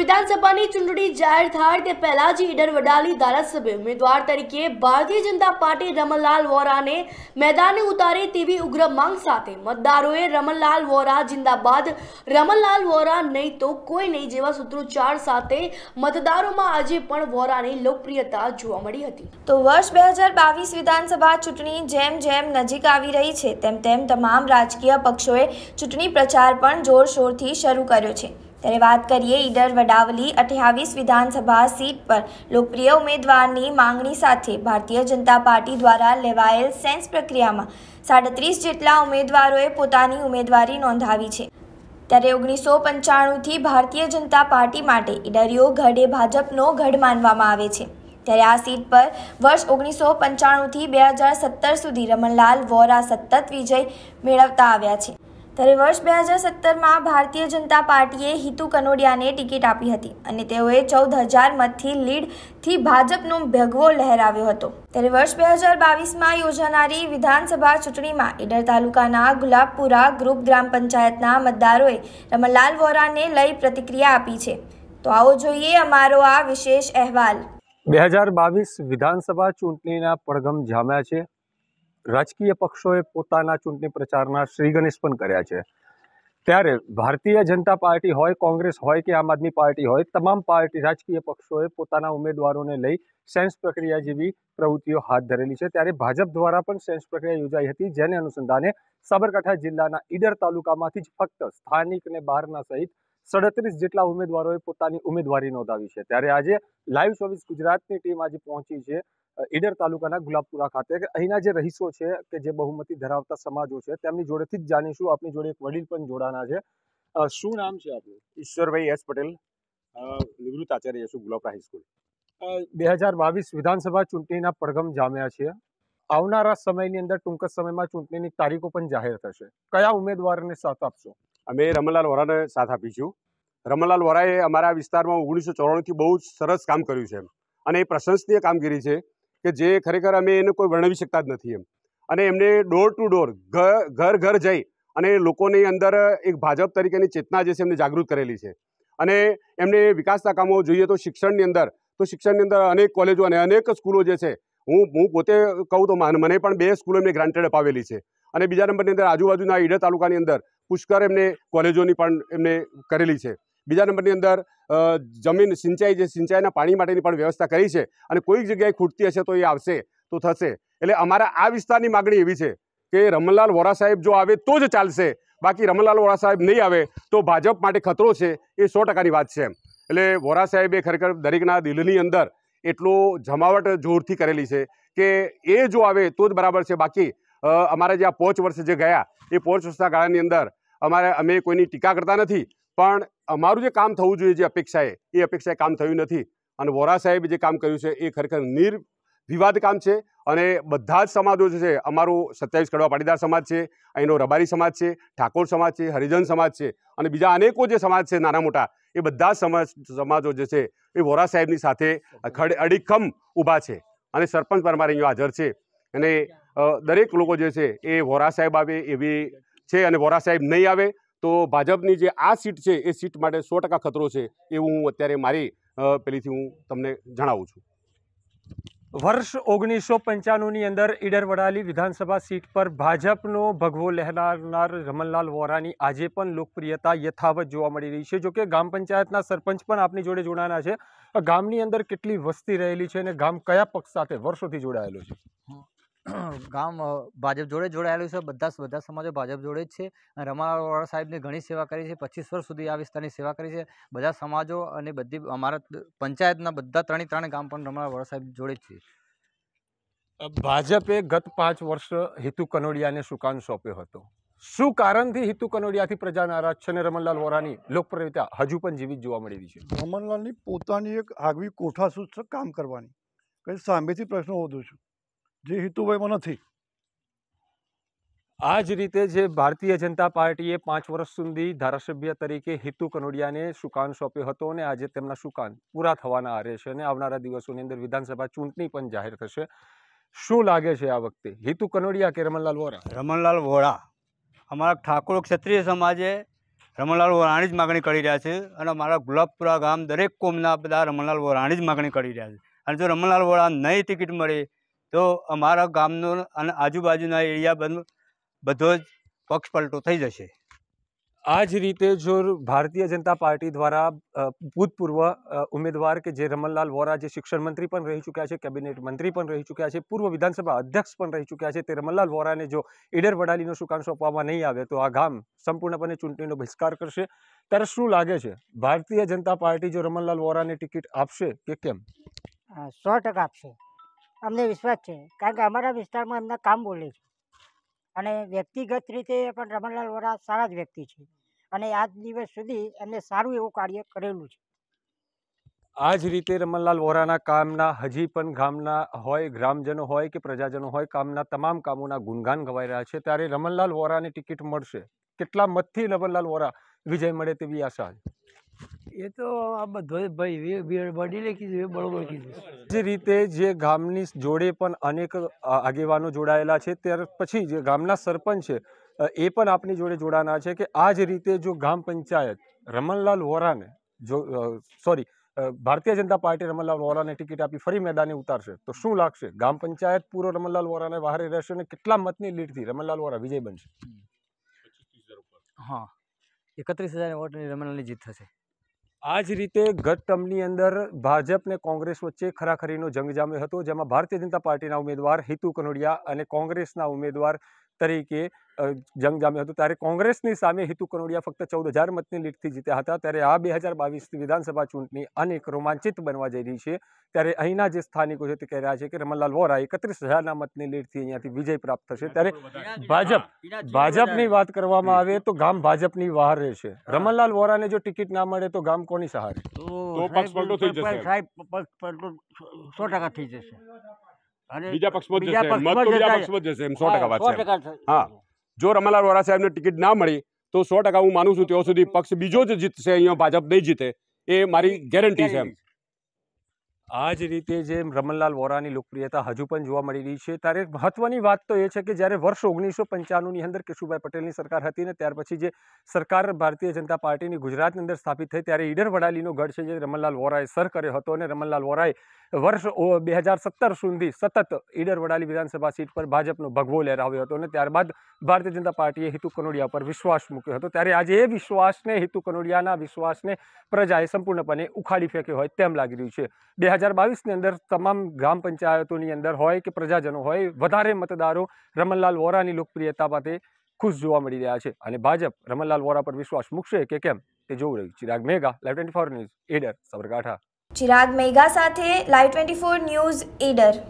વિધાનસભાની ચૂંટણી જાહેર થાય તે પહેલા જ ઈડર વડાલી ધારાસભ્ય ઉમેદવાર તરીકે ભારતીય જનતા પાર્ટી રમણલાલ વોરાને મેદાને ઉતારે તેવી ઉગ્ર માંગ સાથે મતદારોએ રમણલાલ વોરા જિંદાબાદ રમણલાલ વોરા નહીં તો કોઈ નહીં જેવા સૂત્રોચ્ચાર સાથે મતદારોમાં આજે પણ વોરાની લોકપ્રિયતા જોવા મળી હતી તો વર્ષ બે હજાર બાવીસ વિધાનસભા ચૂંટણી જેમ જેમ નજીક આવી રહી છે તેમ તેમ તમામ રાજકીય પક્ષોએ ચૂંટણી પ્રચાર પણ જોરશોરથી શરૂ કર્યો છે ત્યારે વાત કરીએ ઈડર વડાવલી અઠ્યાવીસ વિધાનસભા સીટ પર લોકપ્રિય ઉમેદવારની માંગણી સાથે ભારતીય જનતા પાર્ટી દ્વારા લેવાયેલ સેન્સ પ્રક્રિયામાં સાડત્રીસ જેટલા ઉમેદવારોએ પોતાની ઉમેદવારી નોંધાવી છે ત્યારે ઓગણીસો પંચાણુંથી ભારતીય જનતા પાર્ટી માટે ઈડરીઓ એ ભાજપનો ગઢ માનવામાં આવે છે ત્યારે આ સીટ પર વર્ષ ઓગણીસો પંચાણુંથી બે હજાર સત્તર સુધી રમણલાલ વોરા સતત વિજય મેળવતા આવ્યા છે ત્યારે વર્ષ બે હજાર સત્તરમાં ભારતીય જનતા પાર્ટીએ હિતુ કનોડિયાને ટિકિટ આપી હતી અને તેઓએ ચૌદ હજાર મતથી લીડથી ભાજપનો ભેગવો લહેરાવ્યો હતો ત્યારે વર્ષ બે હજાર બાવીસમાં યોજાનારી વિધાનસભા ચૂંટણીમાં ઈડર તાલુકાના ગુલાબપુરા ગ્રુપ ગ્રામ પંચાયતના મતદારોએ રમણલાલ વોરાને લઈ પ્રતિક્રિયા આપી છે તો આવો જોઈએ અમારો આ વિશેષ અહેવાલ બે હજાર બાવીસ વિધાનસભા ચૂંટણીના પડઘમ જામ્યા છે રાજકીય પક્ષોએ પોતાના ચૂંટણી પ્રચારના શ્રીગણેશ પણ કર્યા છે ત્યારે ભારતીય જનતા પાર્ટી હોય કોંગ્રેસ હોય કે આમ આદમી પાર્ટી હોય તમામ પાર્ટી રાજકીય પક્ષોએ પોતાના ઉમેદવારોને લઈ સેન્સ પ્રક્રિયા જેવી પ્રવૃત્તિઓ હાથ ધરેલી છે ત્યારે ભાજપ દ્વારા પણ સેન્સ પ્રક્રિયા યોજાઈ હતી જેને અનુસંધાને સાબરકાંઠા જિલ્લાના ઈડર તાલુકામાંથી જ ફક્ત સ્થાનિક અને બહારના સહિત સડત્રીસ જેટલા ઉમેદવારોએ પોતાની ઉમેદવારી નોંધાવી છે ત્યારે આજે લાઈવ ચોવીસ ગુજરાતની ટીમ આજે પહોંચી છે ઈડર તાલુકાના ગુલાબપુરા ખાતે અહીંના જે રહીશો છે કે જે બહુમતી ધરાવતા સમાજો છે તેમની જોડેથી જ જાણીશું આપની જોડે એક વડીલ પણ જોડાના છે શું નામ છે આપનું ઈશ્વરભાઈ એસ પટેલ નિવૃત્ત આચાર્ય છું ગુલાબપુરા હાઈસ્કૂલ બે હજાર બાવીસ વિધાનસભા ચૂંટણીના પડઘમ જામ્યા છે આવનારા સમયની અંદર ટૂંક સમયમાં ચૂંટણીની તારીખો પણ જાહેર થશે કયા ઉમેદવારને સાથ આપશો અમે રમલાલ વોરાને સાથ આપીશું રમલાલ વોરાએ અમારા વિસ્તારમાં ઓગણીસો ચોરાણુંથી બહુ જ સરસ કામ કર્યું છે અને એ પ્રશંસનીય કામગીરી છે કે જે ખરેખર અમે એને કોઈ વર્ણવી શકતા જ નથી એમ અને એમને ડોર ટુ ડોર ઘર ઘર જઈ અને લોકોની અંદર એક ભાજપ તરીકેની ચેતના જે છે એમને જાગૃત કરેલી છે અને એમને વિકાસના કામો જોઈએ તો શિક્ષણની અંદર તો શિક્ષણની અંદર અનેક કોલેજો અને અનેક સ્કૂલો જે છે હું હું પોતે કહું તો મને પણ બે સ્કૂલો એમને ગ્રાન્ટેડ અપાવેલી છે અને બીજા નંબરની અંદર આજુબાજુના ઈડર તાલુકાની અંદર પુષ્કર એમને કોલેજોની પણ એમને કરેલી છે બીજા નંબરની અંદર જમીન સિંચાઈ જે સિંચાઈના પાણી માટેની પણ વ્યવસ્થા કરી છે અને કોઈક જગ્યાએ ખૂટતી હશે તો એ આવશે તો થશે એટલે અમારા આ વિસ્તારની માગણી એવી છે કે રમણલાલ વોરા સાહેબ જો આવે તો જ ચાલશે બાકી રમણલાલ વોરા સાહેબ નહીં આવે તો ભાજપ માટે ખતરો છે એ સો ટકાની વાત છે એટલે વોરા સાહેબે ખરેખર દરેકના દિલની અંદર એટલો જમાવટ જોરથી કરેલી છે કે એ જો આવે તો જ બરાબર છે બાકી અમારા જે આ પોચ વર્ષ જે ગયા એ પોચ વર્ષના ગાળાની અંદર અમારે અમે કોઈની ટીકા કરતા નથી પણ અમારું જે કામ થવું જોઈએ જે અપેક્ષાએ એ અપેક્ષાએ કામ થયું નથી અને વોરા સાહેબે જે કામ કર્યું છે એ ખરેખર નિર કામ છે અને બધા જ સમાજો જે છે અમારું સત્યાવીસ કડવા પાટીદાર સમાજ છે અહીંનો રબારી સમાજ છે ઠાકોર સમાજ છે હરિજન સમાજ છે અને બીજા અનેકો જે સમાજ છે નાના મોટા એ બધા સમાજ સમાજો જે છે એ વોરા સાહેબની સાથે ખડ અડીખમ ઊભા છે અને સરપંચ પણ અમારે અહીંયા હાજર છે અને દરેક લોકો જે છે એ વોરા સાહેબ આવે એવી છે અને વોરા સાહેબ નહીં આવે તો ભાજપની જે આ સીટ છે એ સીટ માટે સો ટકા ખતરો છે એવું હું અત્યારે મારી પેલીથી હું તમને જણાવું છું વર્ષ ઓગણીસો પંચાણુંની અંદર ઈડર વડાલી વિધાનસભા સીટ પર ભાજપનો ભગવો લહેરાનાર રમણલાલ વોરાની આજે પણ લોકપ્રિયતા યથાવત જોવા મળી રહી છે જોકે ગ્રામ પંચાયતના સરપંચ પણ આપની જોડે જોડાના છે ગામની અંદર કેટલી વસ્તી રહેલી છે અને ગામ કયા પક્ષ સાથે વર્ષોથી જોડાયેલું છે ગામ ભાજપ જોડે જોડાયેલું છે બધા બધા સમાજો ભાજપ જોડે જ છે અને રમાવાળા સાહેબની ઘણી સેવા કરી છે પચીસ વર્ષ સુધી આ વિસ્તારની સેવા કરી છે બધા સમાજો અને બધી અમારા પંચાયતના બધા ત્રણે ત્રણ ગામ પણ રમાવાળા સાહેબ જોડે જ છે ભાજપે ગત પાંચ વર્ષ હિતુ કનોડિયાને સુકાન સોંપ્યો હતો શું કારણથી હિતુ કનોડિયાથી પ્રજા નારાજ છે અને રમણલાલ વોરાની લોકપ્રિયતા હજુ પણ જીવિત જોવા મળેલી છે રમણલાલની પોતાની એક આગવી કોઠાસૂચ કામ કરવાની કંઈ સામેથી પ્રશ્નો હોતો છું જે હિતુભાઈમાં નથી આ જ રીતે જે ભારતીય જનતા પાર્ટીએ પાંચ વર્ષ સુધી ધારાસભ્ય તરીકે હિતુ કનોડિયાને સુકાન સોંપ્યો હતો અને આજે તેમના સુકાન પૂરા થવાના આરે છે અને આવનારા દિવસોની અંદર વિધાનસભા ચૂંટણી પણ જાહેર થશે શું લાગે છે આ વખતે હિતુ કનોડિયા કે રમણલાલ વોરા રમણલાલ વોરા અમારા ઠાકોર ક્ષત્રિય સમાજે રમણલાલ વોરાણી જ માગણી કરી રહ્યા છે અને અમારા ગુલાબપુરા ગામ દરેક કોમના બધા રમણલાલ વોરાણી જ માગણી કરી રહ્યા છે અને જો રમણલાલ વોરા નહીં ટિકિટ મળે તો અમારા ગામનો અને આજુબાજુના એરિયા બંધ બધો જ પક્ષ પલટો થઈ જશે આ જ રીતે જો ભારતીય જનતા પાર્ટી દ્વારા ભૂતપૂર્વ ઉમેદવાર કે જે રમણલાલ વોરા જે શિક્ષણ મંત્રી પણ રહી ચૂક્યા છે કેબિનેટ મંત્રી પણ રહી ચૂક્યા છે પૂર્વ વિધાનસભા અધ્યક્ષ પણ રહી ચૂક્યા છે તે રમણલાલ વોરાને જો ઈડર વડાલીનો સુકાન સોંપવામાં નહીં આવે તો આ ગામ સંપૂર્ણપણે ચૂંટણીનો બહિષ્કાર કરશે ત્યારે શું લાગે છે ભારતીય જનતા પાર્ટી જો રમણલાલ વોરાને ટિકિટ આપશે કે કેમ સો ટકા આપશે અમને વિશ્વાસ છે કારણ કે અમારા વિસ્તારમાં એમના કામ બોલે છે અને વ્યક્તિગત રીતે પણ રમણલાલ વોરા સારા જ વ્યક્તિ છે અને આજ દિવસ સુધી એમને સારું એવું કાર્ય કરેલું છે આ જ રીતે રમણલાલ વોરાના કામના હજી પણ ગામના હોય ગ્રામજનો હોય કે પ્રજાજનો હોય કામના તમામ કામોના ગુણગાન ગવાઈ રહ્યા છે ત્યારે રમણલાલ વોરાની ટિકિટ મળશે કેટલા મતથી રમણલાલ વોરા વિજય મળે તેવી આશા એ તો આ બધો ભાઈ વડીલે કીધું બરોબર કીધું જે રીતે જે ગામની જોડે પણ અનેક આગેવાનો જોડાયેલા છે ત્યાર પછી જે ગામના સરપંચ છે એ પણ આપની જોડે જોડાના છે કે આ જ રીતે જો ગામ પંચાયત રમણલાલ વોરાને જો સોરી ભારતીય જનતા પાર્ટી રમણલાલ વોરાને ટિકિટ આપી ફરી મેદાને ઉતારશે તો શું લાગશે ગામ પંચાયત પૂરો રમણલાલ વોરાને બહારે રહેશે અને કેટલા મતની લીડથી રમણલાલ વોરા વિજય બનશે હા એકત્રીસ હજાર વોટની રમણલાલની જીત થશે આ જ રીતે ગત ટર્મની અંદર ભાજપ ને કોંગ્રેસ વચ્ચે ખરાખરીનો જંગ જામ્યો હતો જેમાં ભારતીય જનતા પાર્ટીના ઉમેદવાર હિતુ કનોડિયા અને કોંગ્રેસના ઉમેદવાર તરીકે જંગ જામ્યો હતો ત્યારે કોંગ્રેસની સામે હિતુ કનોડિયા ફક્ત ચૌદ હજાર મતની લીડથી જીત્યા હતા ત્યારે આ બે હજાર બાવીસની વિધાનસભા ચૂંટણી અનેક રોમાંચિત બનવા જઈ રહી છે ત્યારે અહીંના જે સ્થાનિકો છે તે કહી રહ્યા છે કે રમણલાલ વોરા એકત્રીસ હજારના મતની લીડથી અહીંયાથી વિજય પ્રાપ્ત થશે ત્યારે ભાજપ ભાજપની વાત કરવામાં આવે તો ગામ ભાજપની બહાર રહેશે રમણલાલ વોરાને જો ટિકિટ ના મળે તો ગામ કોની સહારે થઈ જશે સાહેબ સો ટકા થઈ જશે બીજા પક્ષમાં જશે મત તો બીજા પક્ષમાં જશે એમ સો ટકા વાત છે હા જો રમલાલ વોરા સાહેબને ટિકિટ ના મળી તો સો ટકા હું માનું છું ત્યાં સુધી પક્ષ બીજો જ જીતશે અહીંયા ભાજપ નહીં જીતે એ મારી ગેરંટી છે એમ આ જ રીતે જે રમણલાલ વોરાની લોકપ્રિયતા હજુ પણ જોવા મળી રહી છે ત્યારે મહત્વની વાત તો એ છે કે જ્યારે વર્ષ ઓગણીસો પંચાણુંની અંદર કેશુભાઈ પટેલની સરકાર હતી ને ત્યાર પછી જે સરકાર ભારતીય જનતા પાર્ટીની ગુજરાતની અંદર સ્થાપિત થઈ ત્યારે ઈડર વડાલીનો ગઢ છે જે રમણલાલ વોરાએ સર કર્યો હતો અને રમણલાલ વોરાએ વર્ષ બે હજાર સત્તર સુધી સતત ઈડર વડાલી વિધાનસભા સીટ પર ભાજપનો ભગવો લહેરાવ્યો હતો અને ત્યારબાદ ભારતીય જનતા પાર્ટીએ હિતુ કનોડિયા પર વિશ્વાસ મૂક્યો હતો ત્યારે આજે એ વિશ્વાસને હિતુ કનોડિયાના વિશ્વાસને પ્રજાએ સંપૂર્ણપણે ઉખાડી ફેંક્યો હોય તેમ લાગી રહ્યું છે બે હજાર બાવીસની અંદર તમામ ગ્રામ પંચાયતોની અંદર હોય કે પ્રજાજનો હોય વધારે મતદારો રમણલાલ વોરાની લોકપ્રિયતા માટે ખુશ જોવા મળી રહ્યા છે અને ભાજપ રમણલાલ વોરા પર વિશ્વાસ મૂકશે કે કેમ તે જોવું રહ્યું Chirag Megha live twenty four news Idar Sabarkantha Chirag Megha સાથે live twenty four news adder